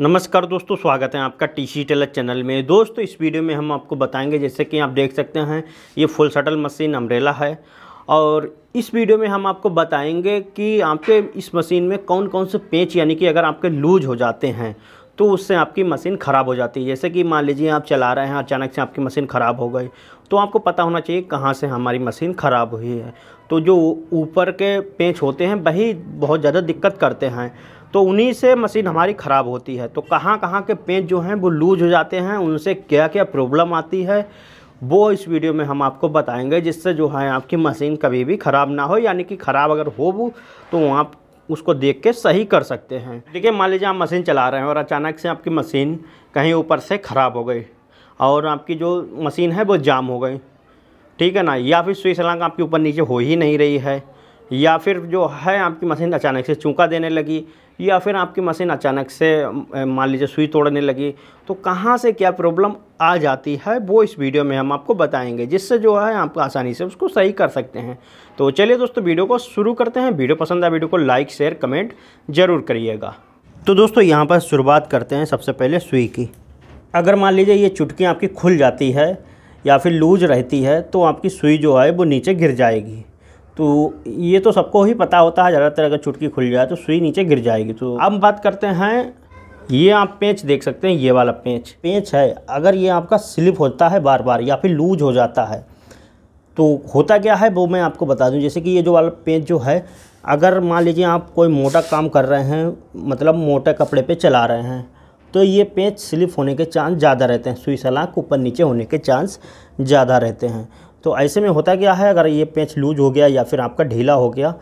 नमस्कार दोस्तों स्वागत है आपका टी सी टेलर चैनल में दोस्तों इस वीडियो में हम आपको बताएंगे जैसे कि आप देख सकते हैं ये फुल शटल मशीन अम्ब्रेला है और इस वीडियो में हम आपको बताएंगे कि आपके इस मशीन में कौन कौन से पेंच यानी कि अगर आपके लूज हो जाते हैं तो उससे आपकी मशीन ख़राब हो जाती है जैसे कि मान लीजिए आप चला रहे हैं अचानक से आपकी मशीन ख़राब हो गई तो आपको पता होना चाहिए कहाँ से हमारी मशीन ख़राब हुई है तो जो ऊपर के पेंच होते हैं वही बहुत ज़्यादा दिक्कत करते हैं तो उन्हीं से मशीन हमारी ख़राब होती है तो कहाँ कहाँ के पेंच जो हैं वो लूज हो जाते हैं उनसे क्या क्या प्रॉब्लम आती है वो इस वीडियो में हम आपको बताएंगे जिससे जो है आपकी मशीन कभी भी ख़राब ना हो यानी कि ख़राब अगर हो वो तो आप उसको देख के सही कर सकते हैं देखिए मान लीजिए आप मशीन चला रहे हैं और अचानक से आपकी मशीन कहीं ऊपर से ख़राब हो गई और आपकी जो मशीन है वो जाम हो गई ठीक है ना या फिर स्विच सलांग आपके ऊपर नीचे हो ही नहीं रही है या फिर जो है आपकी मशीन अचानक से चूका देने लगी या फिर आपकी मशीन अचानक से मान लीजिए सुई तोड़ने लगी तो कहाँ से क्या प्रॉब्लम आ जाती है वो इस वीडियो में हम आपको बताएंगे जिससे जो है आप आसानी से उसको सही कर सकते हैं तो चलिए दोस्तों वीडियो को शुरू करते हैं वीडियो पसंद आए वीडियो को लाइक शेयर कमेंट ज़रूर करिएगा तो दोस्तों यहाँ पर शुरुआत करते हैं सबसे पहले सुई की अगर मान लीजिए ये चुटकी आपकी खुल जाती है या फिर लूज रहती है तो आपकी सुई जो है वो नीचे गिर जाएगी तो ये तो सबको ही पता होता है ज़्यादातर अगर चुटकी खुल जाए तो सुई नीचे गिर जाएगी तो अब बात करते हैं ये आप पेंच देख सकते हैं ये वाला पेंच पेंच है अगर ये आपका स्लिप होता है बार बार या फिर लूज हो जाता है तो होता क्या है वो मैं आपको बता दूं जैसे कि ये जो वाला पेंच जो है अगर मान लीजिए आप कोई मोटा काम कर रहे हैं मतलब मोटे कपड़े पे चला रहे हैं तो ये पेंच स्लिप होने के चांस ज़्यादा रहते हैं सुई सलाख ऊपर नीचे होने के चांस ज़्यादा रहते हैं तो ऐसे में होता क्या है अगर ये पेंच लूज हो गया या फिर आपका ढीला हो गया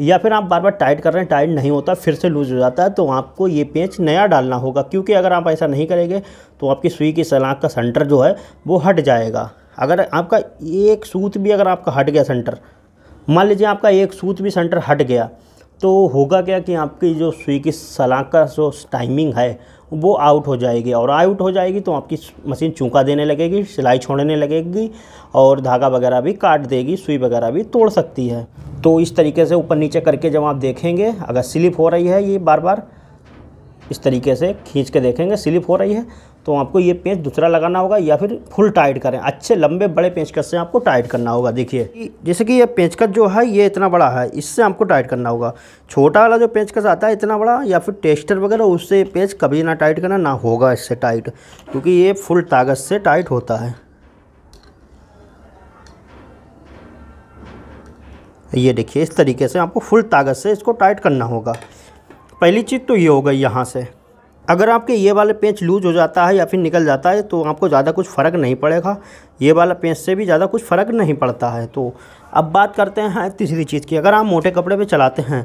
या फिर आप बार बार टाइट कर रहे हैं टाइट नहीं होता फिर से लूज़ हो जाता है तो आपको ये पेंच नया डालना होगा क्योंकि अगर आप ऐसा नहीं करेंगे तो आपकी सुई की सलाख का सेंटर जो है वो हट जाएगा अगर आपका एक सूत भी अगर आपका हट गया सेंटर मान लीजिए आपका एक सूत भी सेंटर हट गया तो होगा क्या कि आपकी जो सुई की सलाख का जो टाइमिंग है वो आउट हो जाएगी और आउट हो जाएगी तो आपकी मशीन चूका देने लगेगी सिलाई छोड़ने लगेगी और धागा वगैरह भी काट देगी सुई वगैरह भी तोड़ सकती है तो इस तरीके से ऊपर नीचे करके जब आप देखेंगे अगर स्लिप हो रही है ये बार बार इस तरीके से खींच के देखेंगे स्लिप हो रही है तो आपको ये पेंच दूसरा लगाना होगा या फिर फुल टाइट करें अच्छे लंबे बड़े पेंचकश से आपको टाइट करना होगा देखिए जैसे कि ये पेंचकस जो है ये इतना बड़ा है इससे आपको टाइट करना होगा छोटा वाला जो पेंचकस आता है इतना बड़ा या फिर टेस्टर वगैरह उससे पेंच कभी ना टाइट करना ना होगा इससे टाइट क्योंकि ये फुल ताकत से टाइट होता है ये देखिए इस तरीके से आपको फुल ताकत से इसको टाइट करना होगा पहली चीज़ तो ये होगा यहाँ से अगर आपके ये वाला पेंच लूज हो जाता है या फिर निकल जाता है तो आपको ज़्यादा कुछ फ़र्क नहीं पड़ेगा ये वाला पेंच से भी ज़्यादा कुछ फ़र्क नहीं पड़ता है तो अब बात करते हैं तीसरी चीज़ की अगर आप मोटे कपड़े पे चलाते हैं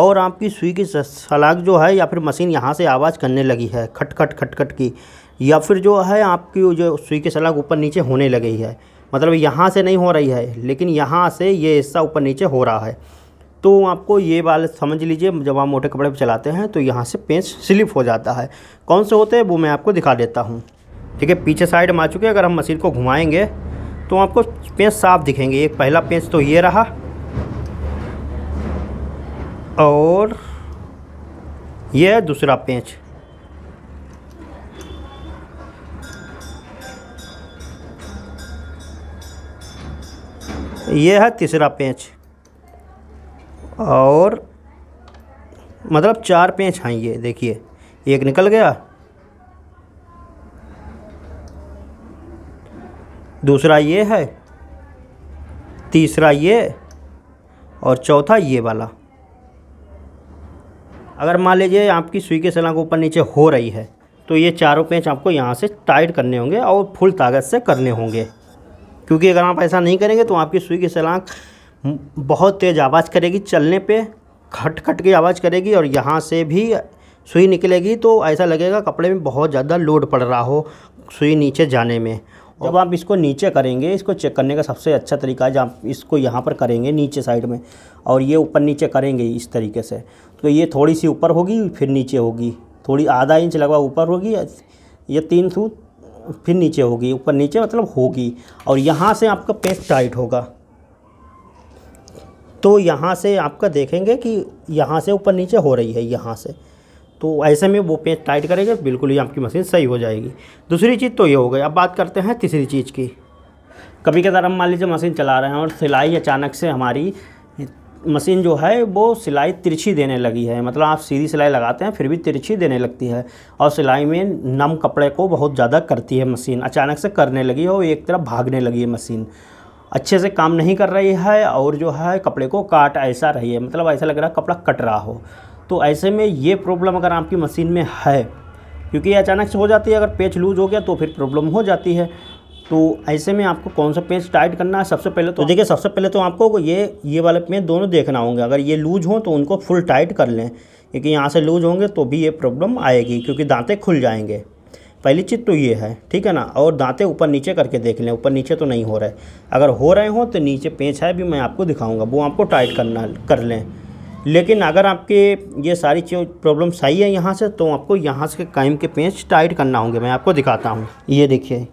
और आपकी सुई की सलाख जो है या फिर मशीन यहाँ से आवाज़ करने लगी है खट खट खट खट की या फिर जो है आपकी जो सुई की सलाख ऊपर नीचे होने लगी है मतलब यहाँ से नहीं हो रही है लेकिन यहाँ से ये हिस्सा ऊपर नीचे हो रहा है तो आपको ये बात समझ लीजिए जब आप मोटे कपड़े पर चलाते हैं तो यहाँ से पेंच स्लिप हो जाता है कौन से होते हैं वो मैं आपको दिखा देता हूँ ठीक है पीछे साइड में आ चुके हैं अगर हम मशीन को घुमाएंगे तो आपको पेंच साफ दिखेंगे एक पहला पेंच तो ये रहा और यह है दूसरा पेंच यह है तीसरा पेंच और मतलब चार पेंच हैं ये देखिए एक निकल गया दूसरा ये है तीसरा ये और चौथा ये वाला अगर मान लीजिए आपकी सुई के सलाख ऊपर नीचे हो रही है तो ये चारों पेंच आपको यहाँ से टाइट करने होंगे और फुल ताकत से करने होंगे क्योंकि अगर आप ऐसा नहीं करेंगे तो आपकी सुई की सलाख बहुत तेज़ आवाज़ करेगी चलने पे खट खट की आवाज़ करेगी और यहाँ से भी सुई निकलेगी तो ऐसा लगेगा कपड़े में बहुत ज़्यादा लोड पड़ रहा हो सुई नीचे जाने में जब आप इसको नीचे करेंगे इसको चेक करने का सबसे अच्छा तरीका है जब इसको यहाँ पर करेंगे नीचे साइड में और ये ऊपर नीचे करेंगे इस तरीके से तो ये थोड़ी सी ऊपर होगी फिर नीचे होगी थोड़ी आधा इंच लगभग ऊपर होगी ये तीन सूत फिर नीचे होगी ऊपर नीचे मतलब होगी और यहाँ से आपका पेस्ट टाइट होगा तो यहाँ से आपका देखेंगे कि यहाँ से ऊपर नीचे हो रही है यहाँ से तो ऐसे में वो पेंच टाइट करेंगे बिल्कुल ही आपकी मशीन सही हो जाएगी दूसरी चीज़ तो ये हो गई अब बात करते हैं तीसरी चीज़ की कभी कदार हम मान लीजिए मशीन चला रहे हैं और सिलाई अचानक से हमारी मशीन जो है वो सिलाई तिरछी देने लगी है मतलब आप सीधी सिलाई लगाते हैं फिर भी तिरछी देने लगती है और सिलाई में नम कपड़े को बहुत ज़्यादा करती है मशीन अचानक से करने लगी है और एक तरफ भागने लगी है मशीन अच्छे से काम नहीं कर रही है और जो है कपड़े को काट ऐसा रही है मतलब ऐसा लग रहा है कपड़ा कट रहा हो तो ऐसे में ये प्रॉब्लम अगर आपकी मशीन में है क्योंकि अचानक से हो जाती है अगर पेच लूज हो गया तो फिर प्रॉब्लम हो जाती है तो ऐसे में आपको कौन सा पेच टाइट करना है सबसे पहले तो, तो देखिए सबसे पहले तो आपको ये ये वाले पेज दोनों देखना होंगे अगर ये लूज हो तो उनको फुल टाइट कर लें क्योंकि यहाँ से लूज होंगे तो भी ये प्रॉब्लम आएगी क्योंकि दांते खुल जाएंगे पहली चीज़ तो ये है ठीक है ना और दांते ऊपर नीचे करके देख लें ऊपर नीचे तो नहीं हो रहे अगर हो रहे हों तो नीचे पेच है भी मैं आपको दिखाऊंगा वो आपको टाइट करना कर लें लेकिन अगर आपके ये सारी चीज प्रॉब्लम सही है यहाँ से तो आपको यहाँ से कायम के पेच टाइट करना होंगे मैं आपको दिखाता हूँ ये देखिए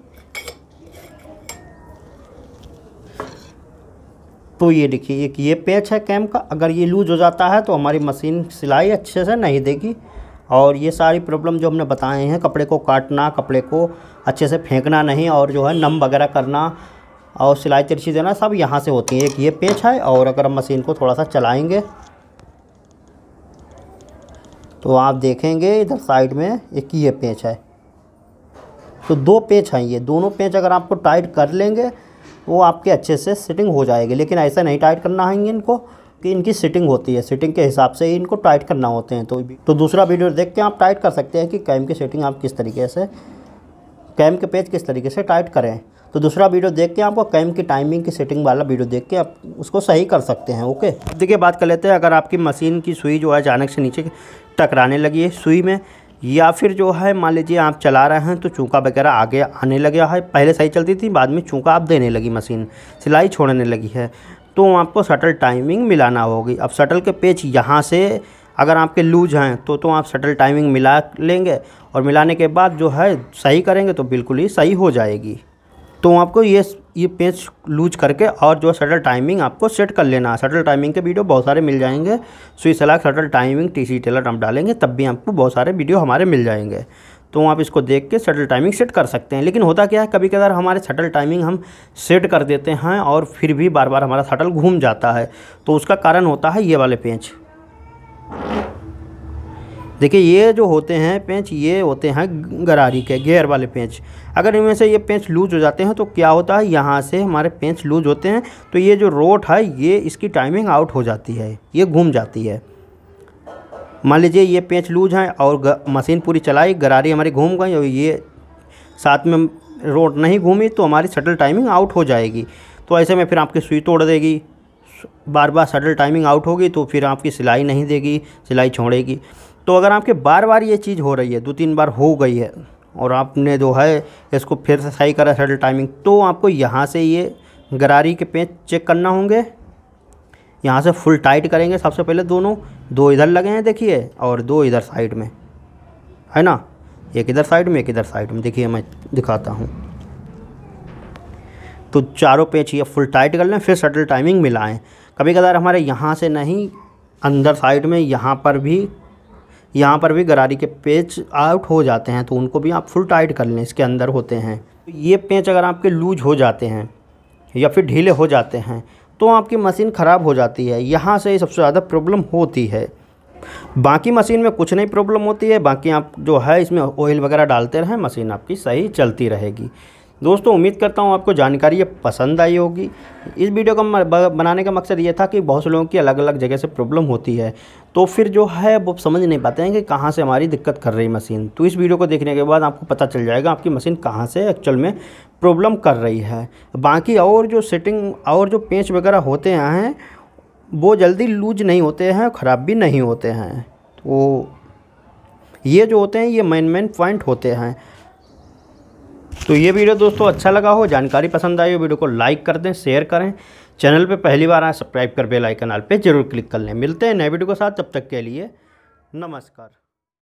तो ये देखिए एक ये पेच है कैम का अगर ये लूज हो जाता है तो हमारी मशीन सिलाई अच्छे से नहीं देगी और ये सारी प्रॉब्लम जो हमने बताए हैं कपड़े को काटना कपड़े को अच्छे से फेंकना नहीं और जो है नम वगैरह करना और सिलाई तिरछी देना सब यहाँ से होती है एक ये पेच है और अगर हम मशीन को थोड़ा सा चलाएंगे तो आप देखेंगे इधर साइड में एक ये पेच है तो दो पेच हैं ये दोनों पेच अगर आपको टाइट कर लेंगे वो आपके अच्छे से सिटिंग हो जाएगी लेकिन ऐसा नहीं टाइट करना है इनको कि इनकी सिटिंग होती है सिटिंग के हिसाब से ही इनको टाइट करना होते हैं तो भी तो दूसरा वीडियो देख के आप टाइट कर सकते हैं कि कैम की सेटिंग आप किस तरीके से कैम के पेज किस तरीके से टाइट करें तो दूसरा वीडियो देख के आपको कैम की टाइमिंग की सेटिंग वाला वीडियो देख के आप उसको सही कर सकते हैं ओके देखिए बात कर लेते हैं अगर आपकी मशीन की सुई जो है अचानक से नीचे टकराने लगी है सुई में या फिर जो है मान लीजिए आप चला रहे हैं तो चूका वगैरह आगे आने लगे है पहले सही चलती थी बाद में चूका आप देने लगी मशीन सिलाई छोड़ने लगी है तो आपको शटल टाइमिंग मिलाना होगी अब शटल के पेच यहाँ से अगर आपके लूज हैं तो तो आप शटल टाइमिंग मिला लेंगे और मिलाने के बाद जो है सही करेंगे तो बिल्कुल ही सही हो जाएगी तो आपको ये ये पेज लूज करके और जो शटल टाइमिंग आपको सेट कर लेना है शटल टाइमिंग के वीडियो बहुत सारे मिल जाएंगे स्विस सलाख शटल टाइमिंग टी सी टेलर हम डालेंगे तब भी आपको बहुत सारे वीडियो हमारे मिल जाएंगे तो आप इसको देख के शटल टाइमिंग सेट कर सकते हैं लेकिन होता क्या है कभी कभार हमारे शटल टाइमिंग हम सेट कर देते हैं और फिर भी बार बार हमारा शटल घूम जाता है तो उसका कारण होता है ये वाले पेंच देखिए ये जो होते हैं पेंच ये होते हैं गरारी के गेयर वाले पेंच अगर इनमें से ये पेंच लूज हो जाते हैं तो क्या होता है यहाँ से हमारे पेंच लूज होते हैं तो ये जो रोट है ये इसकी टाइमिंग आउट हो जाती है ये घूम जाती है मान लीजिए ये पेंच लूज हैं और मशीन पूरी चलाई गरारी हमारी घूम गई और ये साथ में रोड नहीं घूमी तो हमारी शटल टाइमिंग आउट हो जाएगी तो ऐसे में फिर आपकी सुई तोड़ देगी बार बार शटल टाइमिंग आउट होगी तो फिर आपकी सिलाई नहीं देगी सिलाई छोड़ेगी तो अगर आपके बार बार ये चीज़ हो रही है दो तीन बार हो गई है और आपने जो है इसको फिर से सही करा शटल टाइमिंग तो आपको यहाँ से ये गरारी के पेंच चेक करना होंगे यहाँ से फुल टाइट करेंगे सबसे पहले दोनों दो इधर लगे हैं देखिए और दो इधर साइड में है ना एक इधर साइड में एक इधर साइड में देखिए मैं दिखाता हूँ तो चारों पेच ये फुल टाइट कर लें फिर शटल टाइमिंग मिलाएं कभी कभार हमारे यहाँ से नहीं अंदर साइड में यहाँ पर भी यहाँ पर भी गरारी के पेच आउट हो जाते हैं तो उनको भी आप फुल टाइट कर लें इसके अंदर होते हैं ये पेच अगर आपके लूज हो जाते हैं या फिर ढीले हो जाते हैं तो आपकी मशीन ख़राब हो जाती है यहाँ से सबसे ज़्यादा प्रॉब्लम होती है बाकी मशीन में कुछ नहीं प्रॉब्लम होती है बाकी आप जो है इसमें ऑयल वगैरह डालते रहें मशीन आपकी सही चलती रहेगी दोस्तों उम्मीद करता हूँ आपको जानकारी ये पसंद आई होगी इस वीडियो का बनाने का मकसद ये था कि बहुत से लोगों की अलग अलग जगह से प्रॉब्लम होती है तो फिर जो है वो समझ नहीं पाते हैं कि कहाँ से हमारी दिक्कत कर रही मशीन तो इस वीडियो को देखने के बाद आपको पता चल जाएगा आपकी मशीन कहाँ से एक्चुअल में प्रॉब्लम कर रही है बाकी और जो सेटिंग और जो पेंच वगैरह होते हैं वो जल्दी लूज नहीं होते हैं ख़राब भी नहीं होते हैं तो ये जो होते हैं ये मेन मेन पॉइंट होते हैं तो ये वीडियो दोस्तों अच्छा लगा हो जानकारी पसंद आई हो वीडियो को लाइक कर दें शेयर करें चैनल पे पहली बार आए सब्सक्राइब कर बेल आइकन आल पे जरूर क्लिक कर लें मिलते हैं नए वीडियो के साथ तब तक के लिए नमस्कार